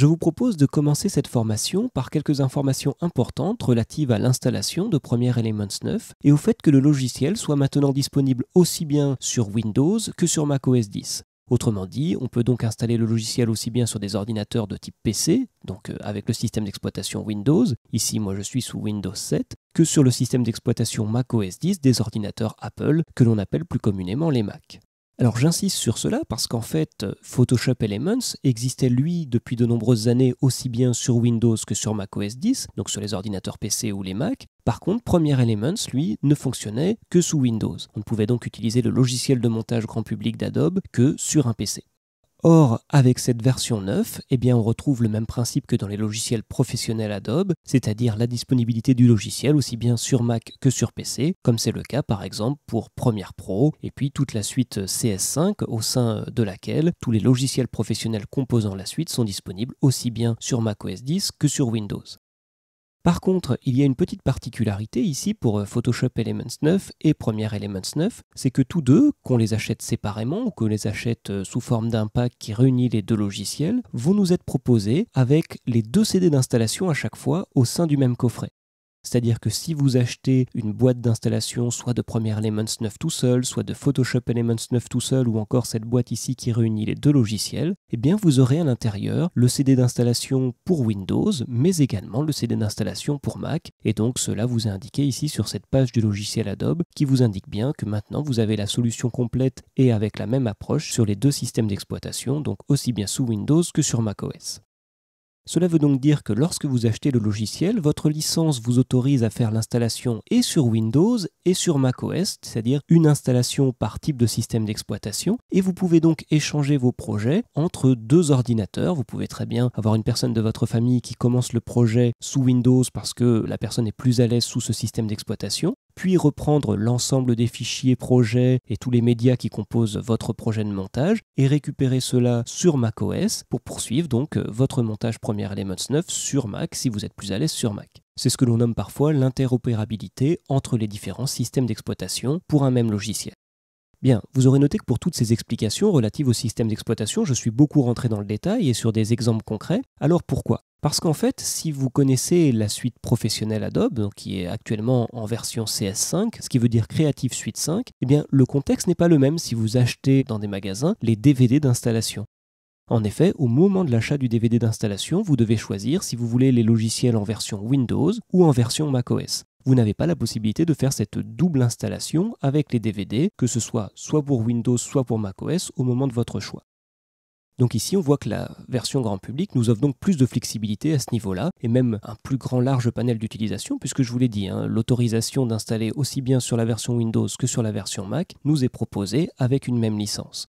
je vous propose de commencer cette formation par quelques informations importantes relatives à l'installation de Premiere Elements 9 et au fait que le logiciel soit maintenant disponible aussi bien sur Windows que sur macOS 10. Autrement dit, on peut donc installer le logiciel aussi bien sur des ordinateurs de type PC, donc euh, avec le système d'exploitation Windows, ici moi je suis sous Windows 7, que sur le système d'exploitation macOS 10 des ordinateurs Apple, que l'on appelle plus communément les Mac. Alors j'insiste sur cela parce qu'en fait, Photoshop Elements existait lui depuis de nombreuses années aussi bien sur Windows que sur Mac OS 10, donc sur les ordinateurs PC ou les Mac. Par contre, Premiere Elements, lui, ne fonctionnait que sous Windows. On ne pouvait donc utiliser le logiciel de montage grand public d'Adobe que sur un PC. Or, avec cette version 9, eh bien, on retrouve le même principe que dans les logiciels professionnels Adobe, c'est-à-dire la disponibilité du logiciel aussi bien sur Mac que sur PC, comme c'est le cas par exemple pour Premiere Pro, et puis toute la suite euh, CS5 au sein euh, de laquelle tous les logiciels professionnels composant la suite sont disponibles aussi bien sur Mac OS 10 que sur Windows. Par contre, il y a une petite particularité ici pour euh, Photoshop Elements 9 et Premiere Elements 9, c'est que tous deux, qu'on les achète séparément ou qu'on les achète euh, sous forme d'un pack qui réunit les deux logiciels, vont nous être proposés avec les deux CD d'installation à chaque fois au sein du même coffret. C'est-à-dire que si vous achetez une boîte d'installation, soit de Premiere Elements 9 tout seul, soit de Photoshop Elements 9 tout seul, ou encore cette boîte ici qui réunit les deux logiciels, eh bien vous aurez à l'intérieur le CD d'installation pour Windows, mais également le CD d'installation pour Mac, et donc cela vous est indiqué ici sur cette page du logiciel Adobe qui vous indique bien que maintenant vous avez la solution complète et avec la même approche sur les deux systèmes d'exploitation, donc aussi bien sous Windows que sur macOS. Cela veut donc dire que lorsque vous achetez le logiciel, votre licence vous autorise à faire l'installation et sur Windows et sur macOS, c'est-à-dire une installation par type de système d'exploitation, et vous pouvez donc échanger vos projets entre deux ordinateurs. Vous pouvez très bien avoir une personne de votre famille qui commence le projet sous Windows parce que la personne est plus à l'aise sous ce système d'exploitation, puis reprendre l'ensemble des fichiers projets et tous les médias qui composent votre projet de montage et récupérer cela sur macOS pour poursuivre donc euh, votre montage Premiere Elements 9 sur Mac si vous êtes plus à l'aise sur Mac. C'est ce que l'on nomme parfois l'interopérabilité entre les différents systèmes d'exploitation pour un même logiciel. Bien, vous aurez noté que pour toutes ces explications relatives au système d'exploitation, je suis beaucoup rentré dans le détail et sur des exemples concrets. Alors pourquoi Parce qu'en fait, si vous connaissez la suite professionnelle Adobe, qui est actuellement en version CS5, ce qui veut dire Creative Suite 5, eh bien le contexte n'est pas le même si vous achetez dans des magasins les DVD d'installation. En effet, au moment de l'achat du DVD d'installation, vous devez choisir si vous voulez les logiciels en version Windows ou en version macOS vous n'avez pas la possibilité de faire cette double installation avec les DVD, que ce soit soit pour Windows, soit pour macOS au moment de votre choix. Donc ici, on voit que la version grand public nous offre donc plus de flexibilité à ce niveau-là, et même un plus grand large panel d'utilisation, puisque je vous l'ai dit, hein, l'autorisation d'installer aussi bien sur la version Windows que sur la version Mac nous est proposée avec une même licence.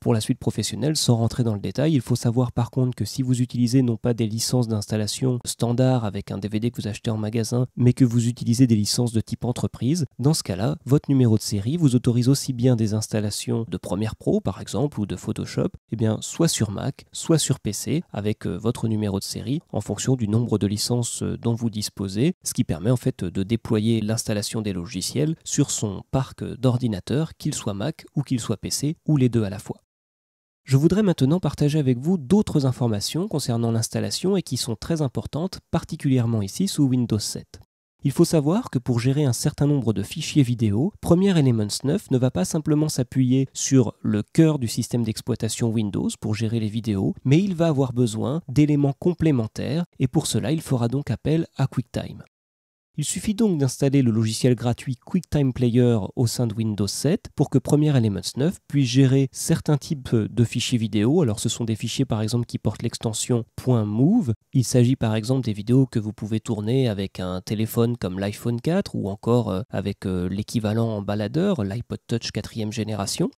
Pour la suite professionnelle, sans rentrer dans le détail, il faut savoir par contre que si vous utilisez non pas des licences d'installation standard avec un DVD que vous achetez en magasin, mais que vous utilisez des licences de type entreprise, dans ce cas-là, votre numéro de série vous autorise aussi bien des installations de Premiere Pro par exemple ou de Photoshop, eh bien soit sur Mac, soit sur PC avec euh, votre numéro de série en fonction du nombre de licences euh, dont vous disposez, ce qui permet en fait de déployer l'installation des logiciels sur son parc d'ordinateurs, qu'il soit Mac ou qu'il soit PC ou les deux à la fois. Je voudrais maintenant partager avec vous d'autres informations concernant l'installation et qui sont très importantes, particulièrement ici sous Windows 7. Il faut savoir que pour gérer un certain nombre de fichiers vidéo, Premiere Elements 9 ne va pas simplement s'appuyer sur le cœur du système d'exploitation Windows pour gérer les vidéos, mais il va avoir besoin d'éléments complémentaires et pour cela il fera donc appel à QuickTime. Il suffit donc d'installer le logiciel gratuit QuickTime Player au sein de Windows 7 pour que Premiere Elements 9 puisse gérer certains types de fichiers vidéo. Alors ce sont des fichiers par exemple qui portent l'extension .move. Il s'agit par exemple des vidéos que vous pouvez tourner avec un téléphone comme l'iPhone 4 ou encore euh, avec euh, l'équivalent en baladeur, l'iPod Touch 4 génération.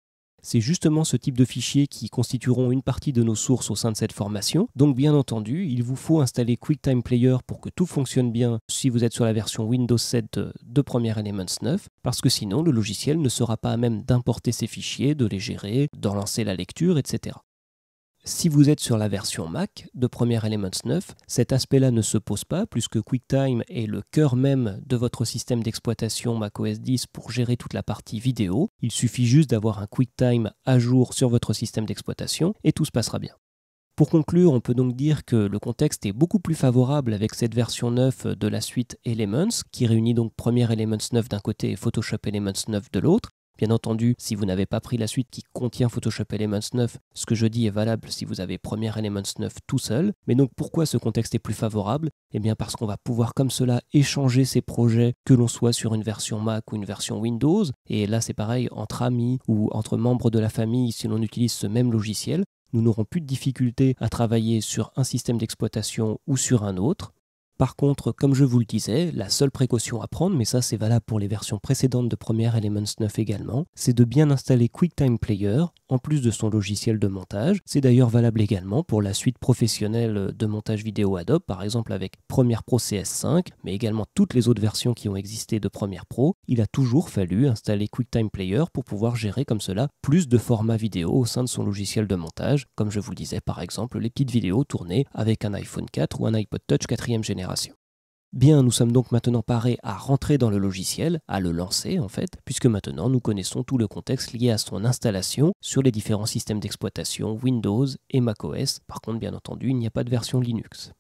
C'est justement ce type de fichiers qui constitueront une partie de nos sources au sein de cette formation. Donc bien entendu, il vous faut installer QuickTime Player pour que tout fonctionne bien si vous êtes sur la version Windows 7 euh, de Premiere Elements 9, parce que sinon le logiciel ne sera pas à même d'importer ces fichiers, de les gérer, d'en lancer la lecture, etc si vous êtes sur la version Mac de Premiere Elements 9, cet aspect-là ne se pose pas, puisque QuickTime est le cœur même de votre système d'exploitation macOS 10 pour gérer toute la partie vidéo. Il suffit juste d'avoir un QuickTime à jour sur votre système d'exploitation et tout se passera bien. Pour conclure, on peut donc dire que le contexte est beaucoup plus favorable avec cette version 9 de la suite Elements, qui réunit donc Premiere Elements 9 d'un côté et Photoshop Elements 9 de l'autre, Bien entendu, si vous n'avez pas pris la suite qui contient Photoshop Elements 9, ce que je dis est valable si vous avez Premiere Elements 9 tout seul. Mais donc pourquoi ce contexte est plus favorable Eh bien parce qu'on va pouvoir comme cela échanger ces projets, que l'on soit sur une version Mac ou une version Windows. Et là c'est pareil, entre amis ou entre membres de la famille, si l'on utilise ce même logiciel, nous n'aurons plus de difficulté à travailler sur un système d'exploitation ou sur un autre. Par contre, comme je vous le disais, la seule précaution à prendre, mais ça c'est valable pour les versions précédentes de Premiere Elements 9 également, c'est de bien installer QuickTime Player, en plus de son logiciel de montage. C'est d'ailleurs valable également pour la suite professionnelle de montage vidéo Adobe, par exemple avec Premiere Pro CS5, mais également toutes les autres versions qui ont existé de Premiere Pro. Il a toujours fallu installer QuickTime Player pour pouvoir gérer comme cela plus de formats vidéo au sein de son logiciel de montage, comme je vous le disais par exemple les petites vidéos tournées avec un iPhone 4 ou un iPod Touch 4 e génération Bien, nous sommes donc maintenant parés à rentrer dans le logiciel, à le lancer en fait, puisque maintenant nous connaissons tout le contexte lié à son installation sur les différents systèmes d'exploitation Windows et macOS. Par contre, bien entendu, il n'y a pas de version Linux.